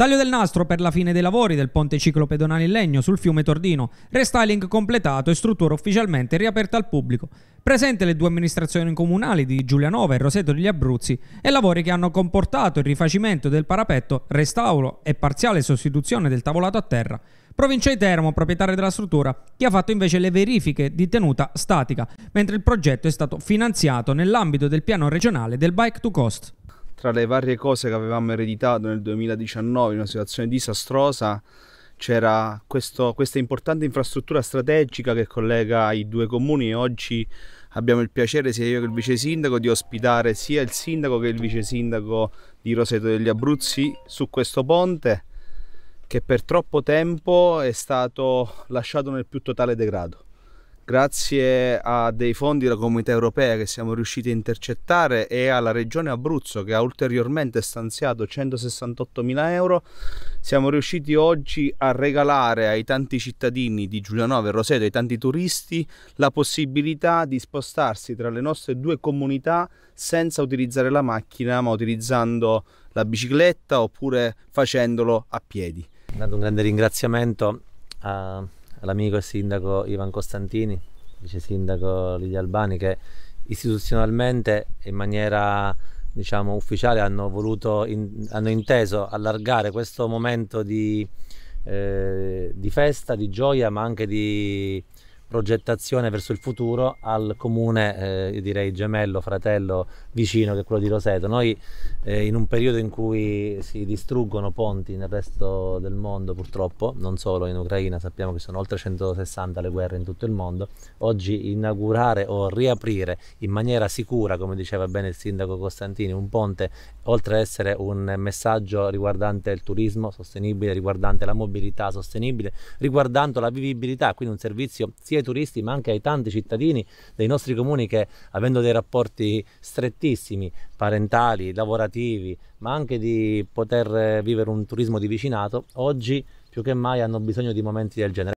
Taglio del nastro per la fine dei lavori del ponte ciclo pedonale in legno sul fiume Tordino, restyling completato e struttura ufficialmente riaperta al pubblico. Presente le due amministrazioni comunali di Giulianova e Roseto degli Abruzzi e lavori che hanno comportato il rifacimento del parapetto, restauro e parziale sostituzione del tavolato a terra. Provincia di Teramo, proprietaria della struttura, che ha fatto invece le verifiche di tenuta statica, mentre il progetto è stato finanziato nell'ambito del piano regionale del Bike to Cost tra le varie cose che avevamo ereditato nel 2019 in una situazione disastrosa c'era questo, questa importante infrastruttura strategica che collega i due comuni e oggi abbiamo il piacere sia io che il vice sindaco di ospitare sia il sindaco che il vice sindaco di Roseto degli Abruzzi su questo ponte che per troppo tempo è stato lasciato nel più totale degrado grazie a dei fondi della comunità europea che siamo riusciti a intercettare e alla regione Abruzzo che ha ulteriormente stanziato 168 mila euro, siamo riusciti oggi a regalare ai tanti cittadini di Giulianova e Roseto, ai tanti turisti, la possibilità di spostarsi tra le nostre due comunità senza utilizzare la macchina ma utilizzando la bicicletta oppure facendolo a piedi. Dato un grande ringraziamento a all'amico e sindaco Ivan Costantini, vice sindaco Lidia Albani, che istituzionalmente in maniera diciamo, ufficiale hanno, voluto, in, hanno inteso allargare questo momento di, eh, di festa, di gioia, ma anche di progettazione verso il futuro al comune, eh, direi gemello, fratello, vicino che è quello di Roseto. Noi eh, in un periodo in cui si distruggono ponti nel resto del mondo purtroppo, non solo in Ucraina, sappiamo che sono oltre 160 le guerre in tutto il mondo, oggi inaugurare o riaprire in maniera sicura, come diceva bene il sindaco Costantini, un ponte, oltre ad essere un messaggio riguardante il turismo sostenibile, riguardante la mobilità sostenibile, riguardando la vivibilità, quindi un servizio sia sia ai turisti ma anche ai tanti cittadini dei nostri comuni che avendo dei rapporti strettissimi, parentali, lavorativi, ma anche di poter eh, vivere un turismo di vicinato, oggi più che mai hanno bisogno di momenti del genere.